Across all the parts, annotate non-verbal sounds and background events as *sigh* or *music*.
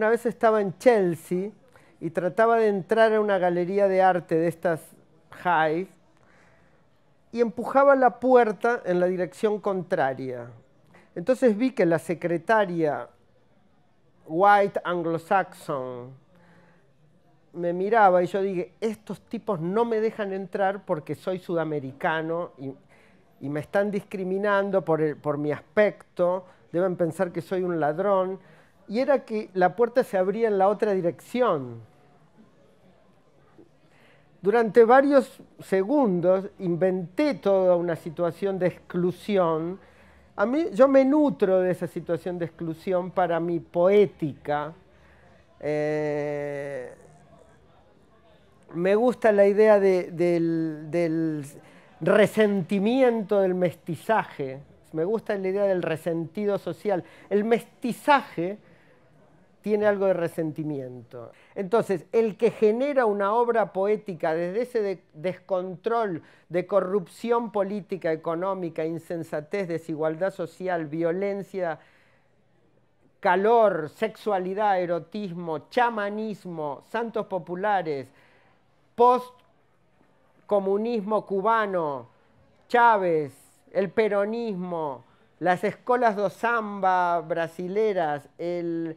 una vez estaba en Chelsea y trataba de entrar a una galería de arte de estas high y empujaba la puerta en la dirección contraria. Entonces vi que la secretaria white anglosaxon me miraba y yo dije, estos tipos no me dejan entrar porque soy sudamericano y, me están discriminando por mi aspecto, deben pensar que soy un ladrón y era que la puerta se abría en la otra dirección. Durante varios segundos inventé toda una situación de exclusión. A mí, yo me nutro de esa situación de exclusión para mi poética. Eh, me gusta la idea del resentimiento del mestizaje. Me gusta la idea del resentido social. El mestizaje tiene algo de resentimiento. Entonces, el que genera una obra poética desde ese descontrol de corrupción política, económica, insensatez, desigualdad social, violencia, calor, sexualidad, erotismo, chamanismo, santos populares, postcomunismo cubano, Chávez, el peronismo, las escuelas do samba brasileras, el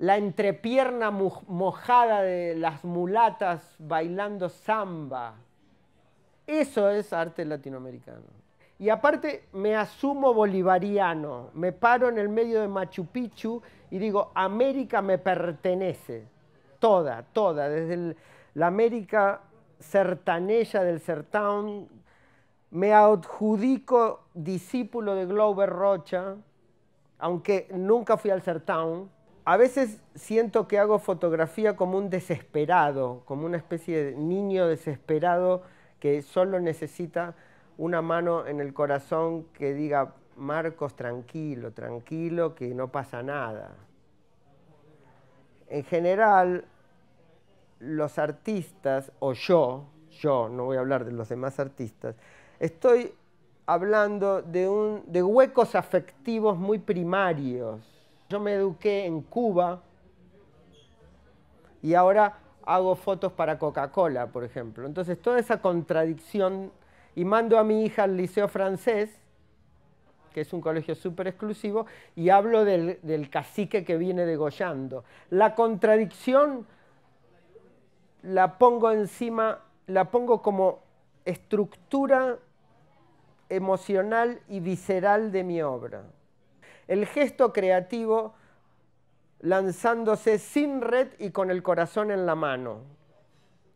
la entrepierna mojada de las mulatas bailando samba. Eso es arte latinoamericano. Y aparte me asumo bolivariano, me paro en el medio de Machu Picchu y digo, América me pertenece, toda, toda, desde la América sertanella del Sertán, me adjudico discípulo de Glover Rocha, aunque nunca fui al Sertán, a veces siento que hago fotografía como un desesperado, como una especie de niño desesperado que solo necesita una mano en el corazón que diga, Marcos, tranquilo, tranquilo, que no pasa nada. En general, los artistas, o yo, yo no voy a hablar de los demás artistas, estoy hablando de, un, de huecos afectivos muy primarios yo me eduqué en Cuba y ahora hago fotos para Coca-Cola, por ejemplo. Entonces, toda esa contradicción, y mando a mi hija al liceo francés, que es un colegio súper exclusivo, y hablo del, del, cacique que viene degollando. La contradicción la pongo encima, la pongo como estructura emocional y visceral de mi obra el gesto creativo lanzándose sin red y con el corazón en la mano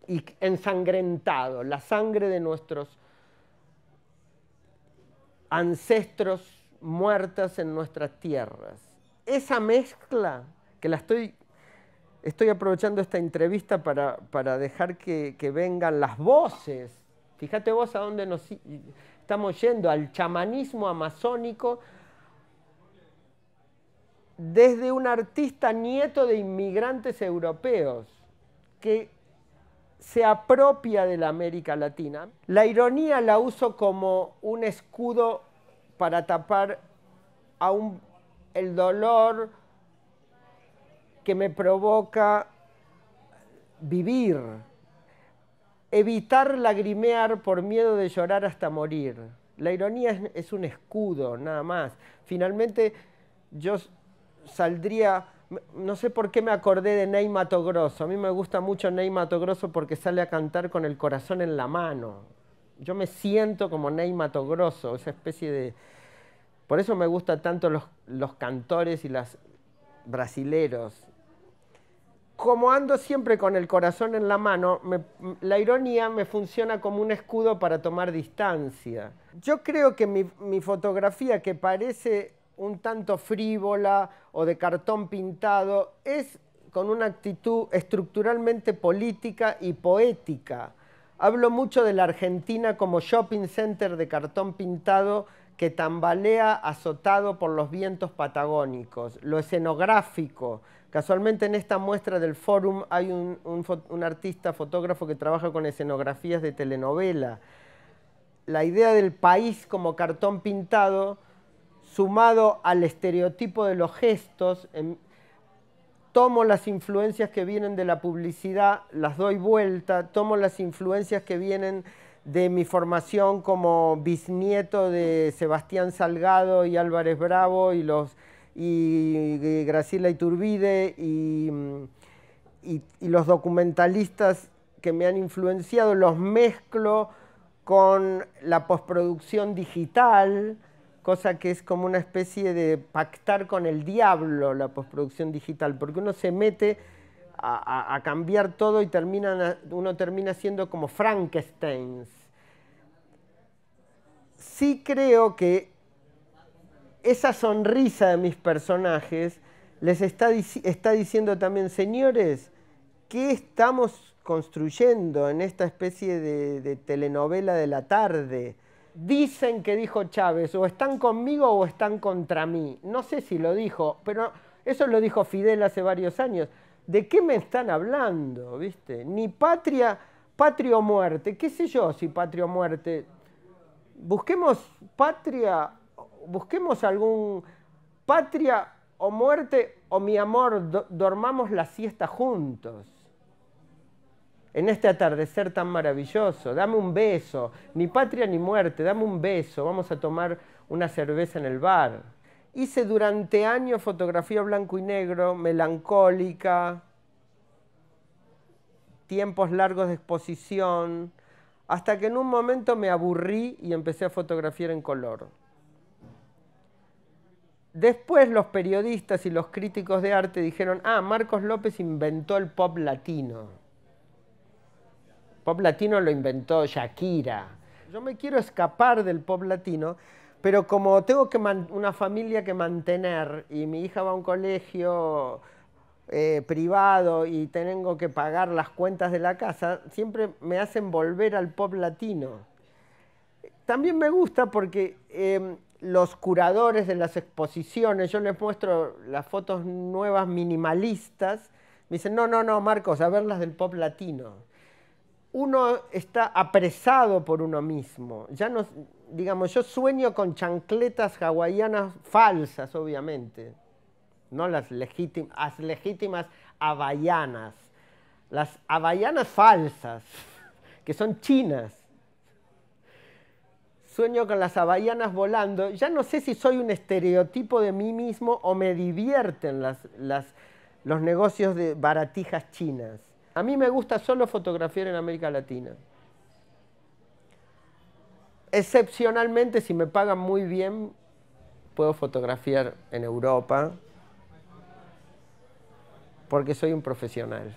y ensangrentado, la sangre de nuestros ancestros muertas en nuestras tierras. Esa mezcla que la estoy, estoy aprovechando esta entrevista para, dejar que, que vengan las voces. Fíjate vos a dónde nos estamos yendo, al chamanismo amazónico, desde un artista nieto de inmigrantes europeos que se apropia de la América Latina. La ironía la uso como un escudo para tapar a el dolor que me provoca vivir, evitar lagrimear por miedo de llorar hasta morir. La ironía es, es un escudo, nada más. Finalmente, yo saldría, no sé por qué me acordé de Ney Mato A mí me gusta mucho Ney Mato porque sale a cantar con el corazón en la mano. Yo me siento como Ney Mato esa especie de... Por eso me gustan tanto los, los cantores y las brasileros. Como ando siempre con el corazón en la mano, la ironía me funciona como un escudo para tomar distancia. Yo creo que mi, mi fotografía, que parece un tanto frívola o de cartón pintado, es con una actitud estructuralmente política y poética. Hablo mucho de la Argentina como shopping center de cartón pintado que tambalea azotado por los vientos patagónicos, lo escenográfico. Casualmente en esta muestra del Fórum hay un, un, artista fotógrafo que trabaja con escenografías de telenovela. La idea del país como cartón pintado sumado al estereotipo de los gestos, em, tomo las influencias que vienen de la publicidad, las doy vuelta, tomo las influencias que vienen de mi formación como bisnieto de Sebastián Salgado y Álvarez Bravo y los y, Graciela Iturbide y, los documentalistas que me han influenciado, los mezclo con la postproducción digital, cosa que es como una especie de pactar con el diablo la postproducción digital, porque uno se mete a, cambiar todo y uno termina siendo como Frankenstein. Sí creo que esa sonrisa de mis personajes les está, diciendo también, señores, ¿qué estamos construyendo en esta especie de telenovela de la tarde? dicen que dijo Chávez, o están conmigo o están contra mí. No sé si lo dijo, pero eso lo dijo Fidel hace varios años. ¿De qué me están hablando? ¿Viste? Ni patria, patria o muerte. ¿Qué sé yo si patria o muerte? Busquemos patria, busquemos algún patria o muerte o mi amor, dormamos la siesta juntos en este atardecer tan maravilloso. Dame un beso, ni patria ni muerte, dame un beso, vamos a tomar una cerveza en el bar. Hice durante años fotografía blanco y negro, melancólica, tiempos largos de exposición, hasta que en un momento me aburrí y empecé a fotografiar en color. Después los periodistas y los críticos de arte dijeron, ah, Marcos López inventó el pop latino pop latino lo inventó Shakira. Yo me quiero escapar del pop latino, pero como tengo que una familia que mantener y mi hija va a un colegio eh, privado y tengo que pagar las cuentas de la casa, siempre me hacen volver al pop latino. También me gusta porque em, los curadores de las exposiciones, yo les muestro las fotos nuevas minimalistas, me dicen, no, no, no, Marcos, a ver las del pop latino uno está apresado por uno mismo. Ya no, digamos, yo sueño con chancletas hawaianas falsas, obviamente, no las, legítimas, las legítimas las havaianas falsas, *laughs* que son chinas. Sueño con las havaianas volando. Ya no sé si soy un estereotipo de mí mismo o me divierten los negocios de baratijas chinas. A mí me gusta solo fotografiar en América Latina. Excepcionalmente, si me pagan muy bien, puedo fotografiar en Europa, porque soy un profesional.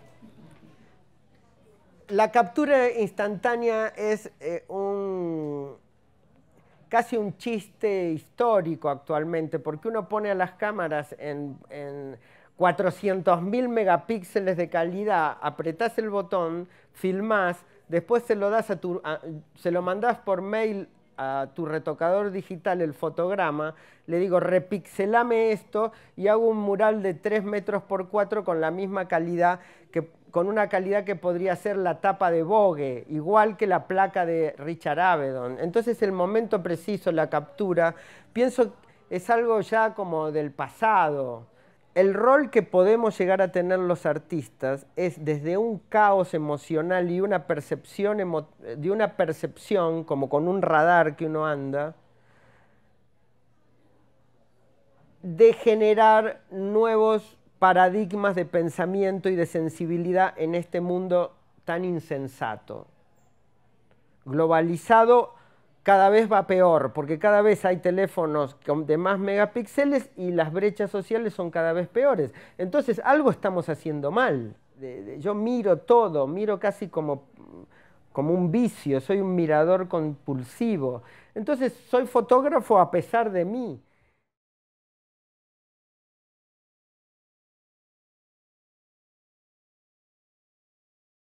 La captura instantánea es eh, un, casi un chiste histórico actualmente, porque uno pone a las cámaras en 400.000 megapíxeles de calidad, apretás el botón, filmás, después se lo, das se lo mandás por mail a tu retocador digital el fotograma, le digo repixelame esto y hago un mural de 3 metros por 4 con la misma calidad, que, con una calidad que podría ser la tapa de Vogue, igual que la placa de Richard Avedon. Entonces el momento preciso, la captura, pienso es algo ya como del pasado, el rol que podemos llegar a tener los artistas es desde un caos emocional y una percepción de una percepción como con un radar que uno anda de generar nuevos paradigmas de pensamiento y de sensibilidad en este mundo tan insensato, globalizado cada vez va peor, porque cada vez hay teléfonos de más megapíxeles y las brechas sociales son cada vez peores. Entonces, algo estamos haciendo mal. Yo miro todo, miro casi como, como un vicio, soy un mirador compulsivo. Entonces, soy fotógrafo a pesar de mí.